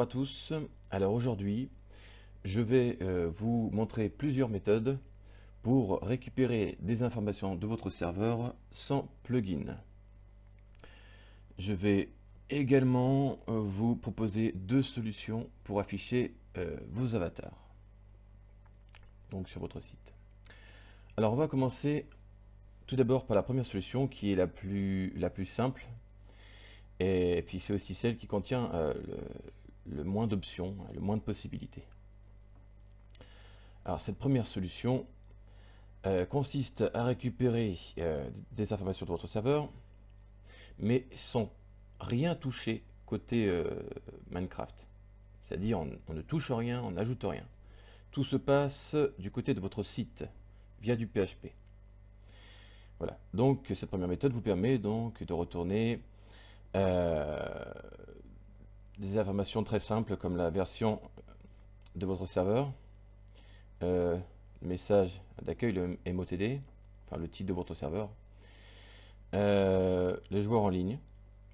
à tous, alors aujourd'hui je vais euh, vous montrer plusieurs méthodes pour récupérer des informations de votre serveur sans plugin. Je vais également euh, vous proposer deux solutions pour afficher euh, vos avatars donc sur votre site. Alors on va commencer tout d'abord par la première solution qui est la plus, la plus simple et puis c'est aussi celle qui contient le, le moins d'options, hein, le moins de possibilités. Alors cette première solution euh, consiste à récupérer euh, des informations de votre serveur, mais sans rien toucher côté euh, Minecraft. C'est-à-dire on, ne touche rien, on n'ajoute rien. Tout se passe du côté de votre site, via du PHP. Voilà, donc cette première méthode vous permet donc de retourner des informations très simples comme la version de votre serveur, euh, le message d'accueil, le MOTD, enfin le titre de votre serveur, euh, les joueurs en ligne,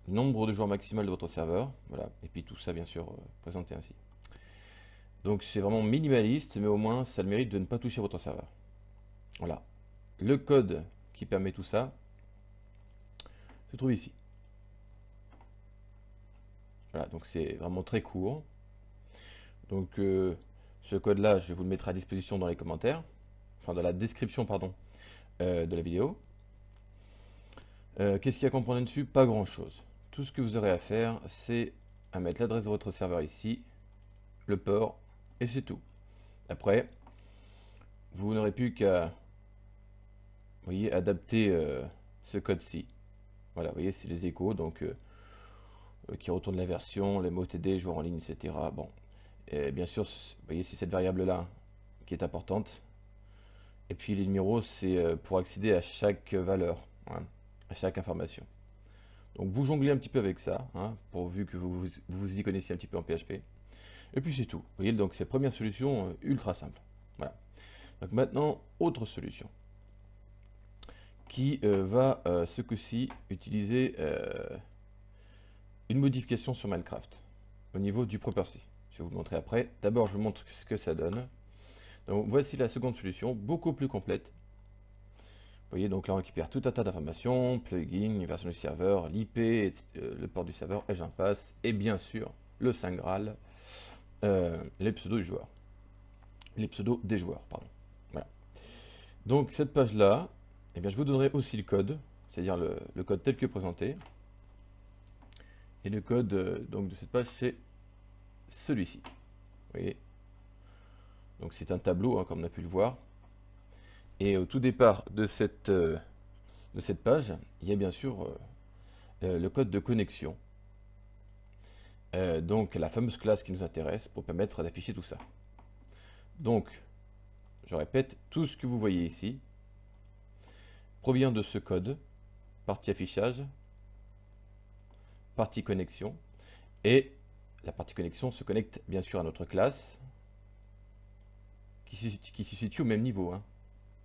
le nombre de joueurs maximal de votre serveur, voilà, et puis tout ça bien sûr euh, présenté ainsi. Donc c'est vraiment minimaliste, mais au moins ça le mérite de ne pas toucher votre serveur. Voilà. Le code qui permet tout ça se trouve ici. Voilà, donc c'est vraiment très court. Donc euh, ce code-là, je vous le mettrai à disposition dans les commentaires, enfin dans la description, pardon, euh, de la vidéo. Euh, qu'est-ce qu'il y a à comprendre dessus Pas grand-chose. Tout ce que vous aurez à faire, c'est à mettre l'adresse de votre serveur ici, le port, et c'est tout. Après, vous n'aurez plus qu'à voyez, adapter ce code-ci. Voilà, vous voyez, c'est les échos, donc euh, qui retourne la version, les mots TD, joueurs en ligne, etc. Bon, bien sûr, vous voyez, c'est cette variable-là qui est importante. Et puis les numéros, c'est euh, pour accéder à chaque valeur, hein, à chaque information. Donc vous jonglez un petit peu avec ça, hein, pourvu que vous, vous, y connaissiez un petit peu en PHP. Et puis c'est tout. Vous voyez, donc c'est première solution euh, ultra simple. Voilà. Donc maintenant, autre solution qui va ce coup-ci utiliser une modification sur Minecraft au niveau du C. Je vais vous montrer après. D'abord, je vous montre ce que ça donne. Donc voici la seconde solution, beaucoup plus complète. Vous voyez, donc là on récupère tout un tas d'informations, plugin, version du serveur, l'IP, euh, le port du serveur, et j'en passe, et bien sûr, le Saint Graal, euh, les pseudos du Les pseudos des joueurs, pardon. Voilà. Donc cette page-là, eh bien, je vous donnerai aussi le code, c'est-à-dire le code tel que présenté. Et le code euh, donc, de cette page, c'est celui-ci. Vous voyez Donc c'est un tableau, hein, comme on a pu le voir. Et au tout départ de cette, euh, de cette page, il y a bien sûr euh, le code de connexion. donc la fameuse classe qui nous intéresse pour permettre d'afficher tout ça. Donc, je répète, tout ce que vous voyez ici provient de ce code, partie affichage, partie connexion. Et la partie connexion se connecte bien sûr à notre classe qui se, situe au même niveau. Hein.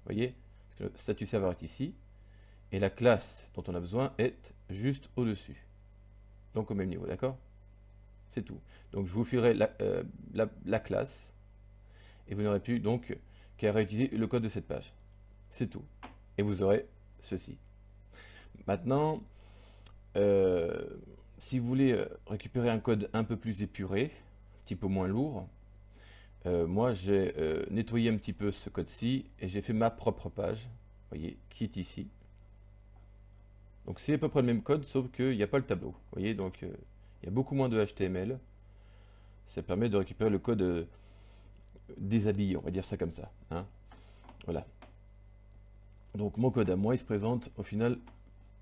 Vous voyez Le statut serveur est ici. Et la classe dont on a besoin est juste au-dessus. Donc au même niveau, d'accord C'est tout. Donc je vous filerai la, euh, classe. Et vous n'aurez plus donc qu'à réutiliser le code de cette page. C'est tout. Et vous aurez ceci. Maintenant, euh, si vous voulez euh, récupérer un code un peu plus épuré, un petit peu moins lourd, euh, moi j'ai euh, nettoyé un petit peu ce code-ci et j'ai fait ma propre page, voyez, qui est ici. Donc c'est à peu près le même code, sauf qu'il n'y a pas le tableau, voyez, donc il y a beaucoup moins de HTML. Ça permet de récupérer le code déshabillé, on va dire ça comme ça. Hein. Voilà. Donc mon code à moi, il se présente au final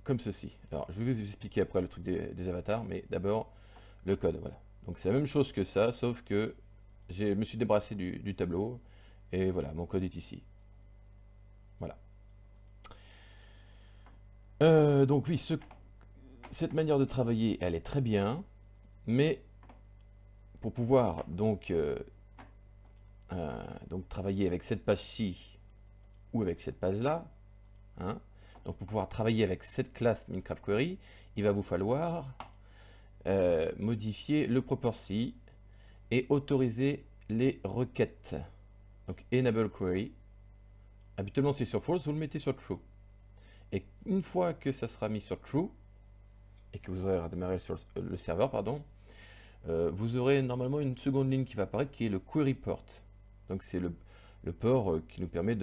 comme ceci. Alors, je vais vous expliquer après le truc des, avatars, mais d'abord le code, voilà. Donc c'est la même chose que ça, sauf que je me suis débrassé du, tableau, et voilà, mon code est ici. Voilà. Euh, donc oui, ce, cette manière de travailler, elle est très bien, mais pour pouvoir donc, euh, euh, donc travailler avec cette page-ci ou avec cette page-là, hein, donc pour pouvoir travailler avec cette classe Minecraft Query, il va vous falloir euh, modifier le property et autoriser les requêtes. Donc enable query. Habituellement c'est sur false, vous le mettez sur true. Et une fois que ça sera mis sur true, et que vous aurez redémarré le euh, serveur, pardon, euh, vous aurez normalement une seconde ligne qui va apparaître qui est le query port. Donc c'est le, port qui nous permet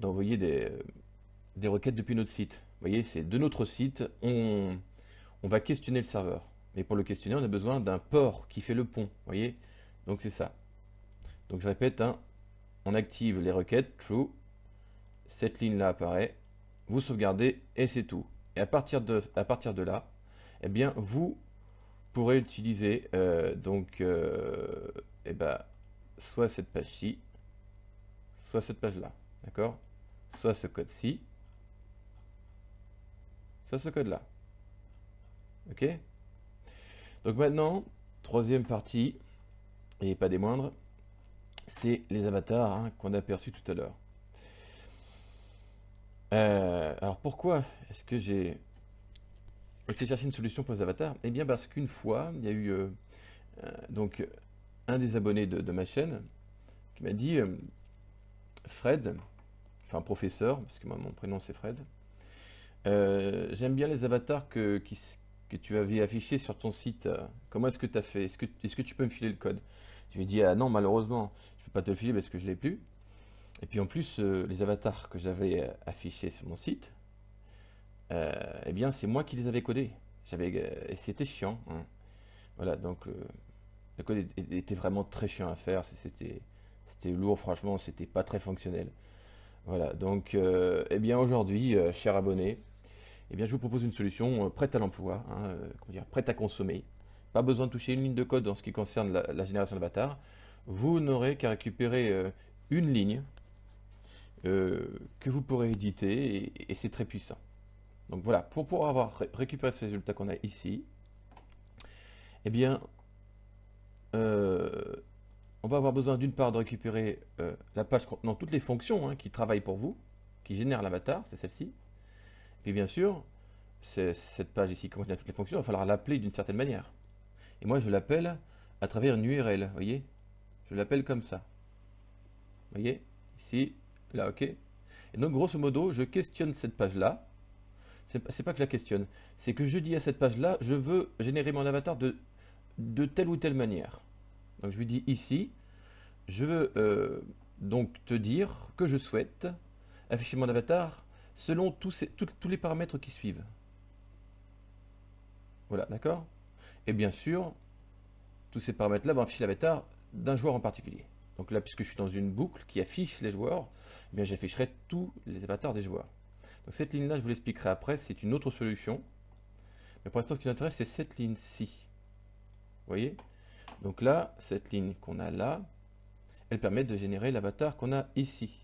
d'envoyer des des requêtes depuis notre site. Vous voyez, c'est de notre site, on, va questionner le serveur. Mais pour le questionner, on a besoin d'un port qui fait le pont. Vous voyez, donc c'est ça. Donc je répète, hein, on active les requêtes, true. Cette ligne-là apparaît. Vous sauvegardez et c'est tout. Et à partir de, à partir de là, eh bien, vous pourrez utiliser euh, donc euh, eh ben, soit cette page-ci, soit cette page-là, d'accord Soit ce code-ci, ça ce code-là. Ok Donc maintenant, troisième partie, et pas des moindres, c'est les avatars hein, qu'on a aperçus tout à l'heure. Euh, alors pourquoi est-ce que j'ai cherché une solution pour les avatars Eh bien parce qu'une fois, il y a eu euh, euh, donc un des abonnés de, ma chaîne qui m'a dit Fred, enfin professeur, parce que moi mon prénom c'est Fred, euh, j'aime bien les avatars que, tu avais affichés sur ton site. Comment est-ce que tu as fait Est-ce que, est que tu peux me filer le code Je lui dis « Ah non, malheureusement, je ne peux pas te le filer parce que je ne l'ai plus. Et puis en plus, euh, les avatars que j'avais euh, affichés sur mon site, eh bien, c'est moi qui les avais codés. J'avais, et c'était chiant. Hein. Voilà, donc le code était vraiment très chiant à faire. C'était lourd, franchement, c'était pas très fonctionnel. Voilà, donc, eh bien aujourd'hui, chers cher abonné, eh bien, je vous propose une solution euh, prête à l'emploi, hein, euh, prête à consommer. Pas besoin de toucher une ligne de code en ce qui concerne la, génération génération l'avatar. Vous n'aurez qu'à récupérer euh, une ligne que vous pourrez éditer et, c'est très puissant. Donc voilà, pour pouvoir avoir récupéré ce résultat qu'on a ici, eh bien, on va avoir besoin d'une part de récupérer la page contenant toutes les fonctions hein, qui travaillent pour vous, qui génèrent l'avatar, c'est celle-ci, bien sûr, cette page ici contient toutes les fonctions, il va falloir l'appeler d'une certaine manière. Et moi, je l'appelle à travers une URL, voyez Je l'appelle comme ça. voyez Ici, là, OK. Et donc, grosso modo, je questionne cette page-là. C'est pas que je la questionne, c'est que je dis à cette page-là, je veux générer mon avatar de, de telle ou telle manière. Donc, je lui dis ici, je veux euh, donc te dire que je souhaite afficher mon avatar selon tous, les paramètres qui suivent. Voilà, d'accord Et bien sûr, tous ces paramètres-là vont afficher l'avatar d'un joueur en particulier. Donc là, puisque je suis dans une boucle qui affiche les joueurs, eh bien j'afficherai tous les avatars des joueurs. Donc cette ligne-là, je vous l'expliquerai après, c'est une autre solution. Mais pour l'instant, ce qui nous intéresse, c'est cette ligne-ci. Vous voyez Donc là, cette ligne qu'on a là, elle permet de générer l'avatar qu'on a ici.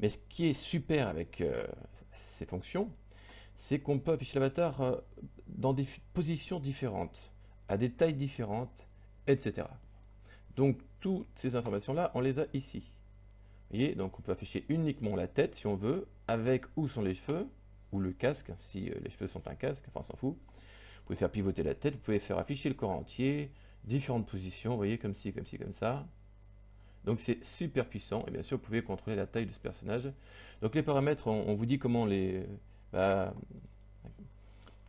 Mais ce qui est super avec euh, ces fonctions, c'est qu'on peut afficher l'avatar euh, dans des positions différentes, à des tailles différentes, etc. Donc toutes ces informations-là, on les a ici. Vous voyez, donc on peut afficher uniquement la tête si on veut, avec où sont les cheveux, ou le casque, si euh, les cheveux sont un casque, enfin on s'en fout. Vous pouvez faire pivoter la tête, vous pouvez faire afficher le corps entier, différentes positions, vous voyez, comme ci, comme ci, comme ça. Donc c'est super puissant, et bien sûr vous pouvez contrôler la taille de ce personnage. Donc les paramètres, on, vous dit comment les... Bah,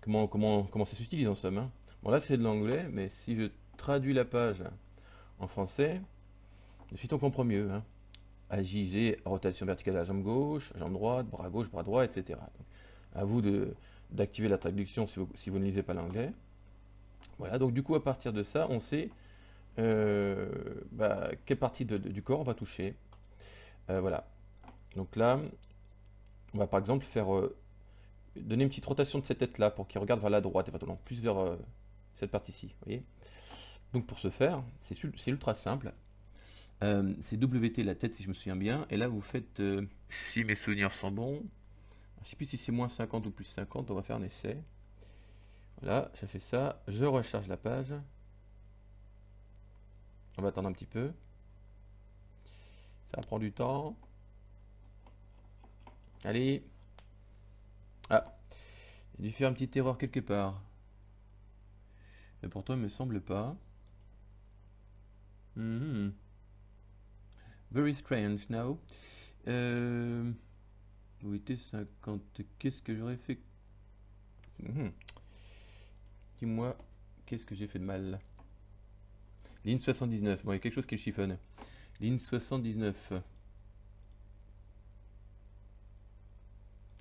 comment, comment, comment ça s'utilise en somme. Hein. Bon là c'est de l'anglais, mais si je traduis la page en français, de suite on comprend mieux. Hein. AJG, rotation verticale à la jambe gauche, jambe droite, bras gauche, bras droit, etc. Donc, à vous d'activer la traduction si vous, si vous ne lisez pas l'anglais. Voilà, donc du coup à partir de ça, on sait euh, bah, quelle partie du corps on va toucher. Euh, voilà. Donc là, on va par exemple faire euh, donner une petite rotation de cette tête-là pour qu'il regarde vers la droite et va donc plus vers cette partie-ci. voyez Donc pour ce faire, c'est ultra simple. c'est WT la tête si je me souviens bien. Et là vous faites, si mes souvenirs sont bons, je sais plus si c'est moins 50 ou plus 50, on va faire un essai. Voilà, j'ai fait ça, je recharge la page. On va attendre un petit peu. Ça prend du temps. Allez. Ah. J'ai dû faire une petit erreur quelque part. Mais pourtant, il me semble pas. Hmm. Very strange now. Euh... était était 50 Qu'est-ce que j'aurais fait hmm. Dis-moi, qu'est-ce que j'ai fait de mal Ligne 79. Bon, il y a quelque chose qui le chiffonne. Ligne 79.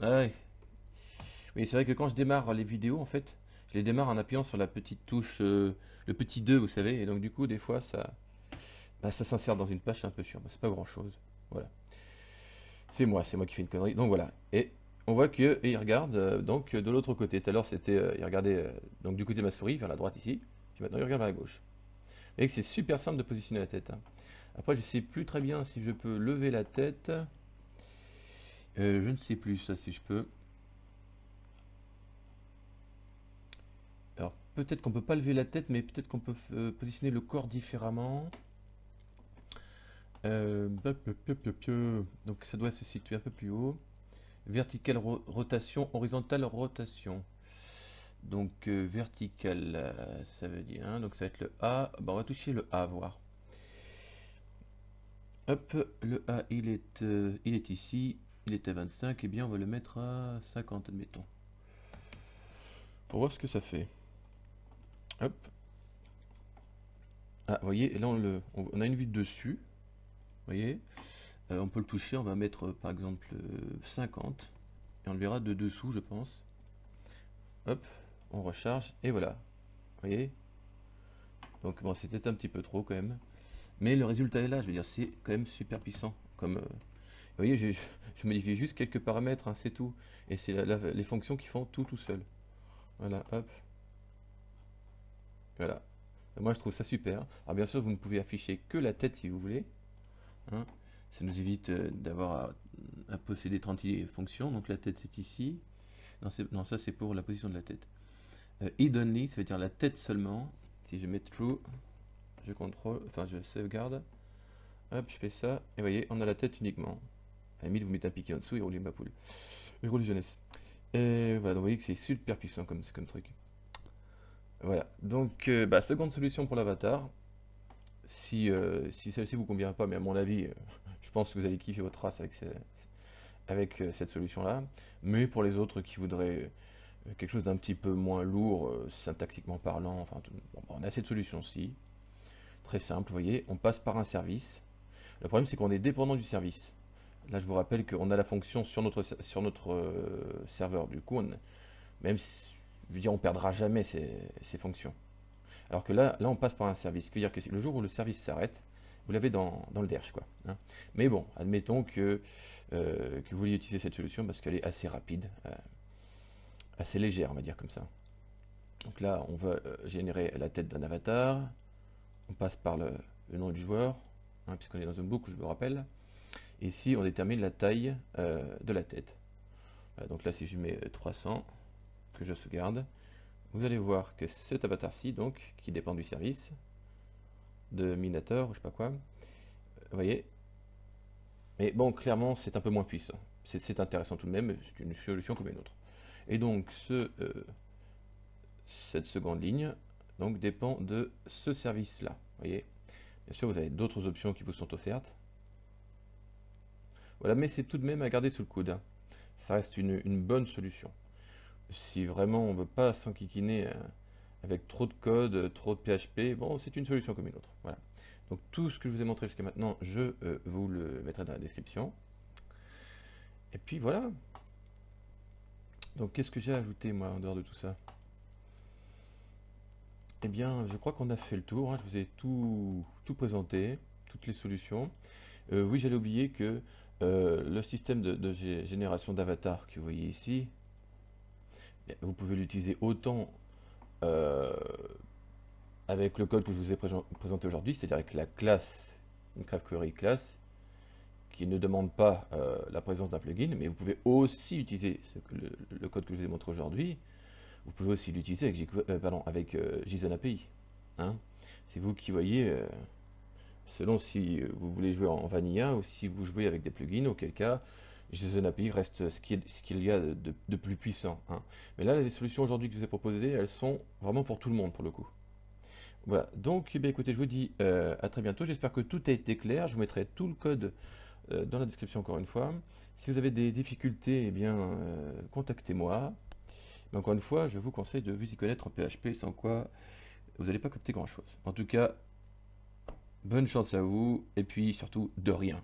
Ah oui, c'est vrai que quand je démarre les vidéos, en fait, je les démarre en appuyant sur la petite touche, euh, le petit 2, vous savez. Et donc, du coup, des fois, ça, bah, ça s'insère dans une page, un peu sûr. Bah, c'est pas grand-chose. Voilà. C'est moi, c'est moi qui fais une connerie. Donc, voilà. Et on voit que il regarde euh, donc de l'autre côté. Tout à l'heure, c'était, euh, il regardait donc du côté de ma souris, vers la droite ici. Puis maintenant, il regarde vers la gauche voyez que c'est super simple de positionner la tête. Hein. Après, je ne sais plus très bien si je peux lever la tête. Euh, je ne sais plus ça si je peux. Alors peut-être qu'on ne peut pas lever la tête, mais peut-être qu'on peut, euh, positionner le corps différemment. Euh, donc ça doit se situer un peu plus haut. Verticale rotation, horizontale rotation. Donc euh, vertical, euh, ça veut dire, hein, donc ça va être le A. on va toucher le A, voir. Hop, le A, il est, euh, il est ici, il est à 25, et eh bien on va le mettre à 50, admettons. Pour voir ce que ça fait. Hop. Ah, vous voyez, là on, le, on, a une vue dessus. Vous voyez On peut le toucher, on va mettre par exemple 50. Et on le verra de dessous, je pense. Hop, on recharge, et voilà. voyez Donc bon, c'était un petit peu trop quand même. Mais le résultat est là, je veux dire, c'est quand même super puissant. Comme, euh, vous voyez, je, modifie juste quelques paramètres, hein, c'est tout. Et c'est les fonctions qui font tout tout seul. Voilà, hop. Voilà. Moi, je trouve ça super. Alors bien sûr, vous ne pouvez afficher que la tête si vous voulez. Hein. ça nous évite euh, d'avoir à, posséder 30 fonctions. Donc la tête, c'est ici. Non, non ça, c'est pour la position de la tête. Euh, Idonly, ça veut dire la tête seulement. Si je mets true, je contrôle, enfin je sauvegarde. Hop, je fais ça. Et voyez, on a la tête uniquement. À la limite, vous mettez un piqué en dessous et roulez ma poule. Et roulez jeunesse. Et voilà, donc vous voyez que c'est super puissant comme, comme truc. Voilà, donc euh, bah, seconde solution pour l'avatar. Si, euh, si celle-ci vous convient pas, mais à mon avis, je pense que vous allez kiffer votre race avec cette solution-là. Mais pour les autres qui voudraient quelque chose d'un petit peu moins lourd, euh, syntaxiquement parlant, enfin, bah, on a cette solution-ci, très simple, vous voyez, on passe par un service, le problème c'est qu'on est dépendant du service, là je vous rappelle qu'on a la fonction sur notre, sur notre euh, serveur, du coup, même, je veux dire, on perdra jamais ces, fonctions, alors que là, là on passe par un service, ce qui veut dire que le jour où le service s'arrête, vous l'avez dans, le derge quoi. Hein. Mais bon, admettons que, euh, que vous vouliez utiliser cette solution parce qu'elle est assez rapide assez légère, on va dire comme ça. Donc là, on va euh, générer la tête d'un avatar. On passe par le, nom du joueur, hein, puisqu'on est dans un book je vous rappelle. Ici, on détermine la taille euh, de la tête. donc là, si je mets 300, euh, que je sauvegarde, vous allez voir que cet avatar-ci, donc, qui dépend du service, de Minator, ou je sais pas quoi, vous voyez, mais bon, clairement, c'est un peu moins puissant. C'est intéressant tout de même, c'est une solution comme une autre. Et donc ce, euh, cette seconde ligne donc, dépend de ce service-là. voyez Bien sûr, vous avez d'autres options qui vous sont offertes. Voilà, mais c'est tout de même à garder sous le coude. Hein. Ça reste une, bonne solution. Si vraiment on ne veut pas s'enquiquiner euh, avec trop de code, trop de PHP, bon, c'est une solution comme une autre. Voilà. Donc tout ce que je vous ai montré jusqu'à maintenant, je euh, vous le mettrai dans la description. Et puis voilà, donc qu'est-ce que j'ai ajouté moi en dehors de tout ça Eh bien je crois qu'on a fait le tour, hein. je vous ai tout, présenté, toutes les solutions. Euh, oui j'allais oublier que euh, le système de, génération d'avatar que vous voyez ici, eh, vous pouvez l'utiliser autant euh, avec le code que je vous ai présenté aujourd'hui, c'est-à-dire avec la classe, une CraftQuery query classe, ne demande pas euh, la présence d'un plugin, mais vous pouvez aussi utiliser ce que le, code que je vous ai montré aujourd'hui, vous pouvez aussi l'utiliser avec, euh, pardon, avec euh, JSON API. Hein. C'est vous qui voyez, selon si vous voulez jouer en vanilla ou si vous jouez avec des plugins, auquel cas JSON API reste ce qu'il y a de, plus puissant. Hein. mais là, les solutions aujourd'hui que je vous ai proposées, elles sont vraiment pour tout le monde pour le coup. Voilà, donc eh écoutez, je vous dis à très bientôt. J'espère que tout a été clair. Je vous mettrai tout le code euh, dans la description encore une fois. Si vous avez des difficultés, eh bien, euh, contactez-moi. Mais encore une fois, je vous conseille de vous y connaître en PHP, sans quoi vous n'allez pas capter grand-chose. En tout cas, bonne chance à vous, et puis surtout, de rien.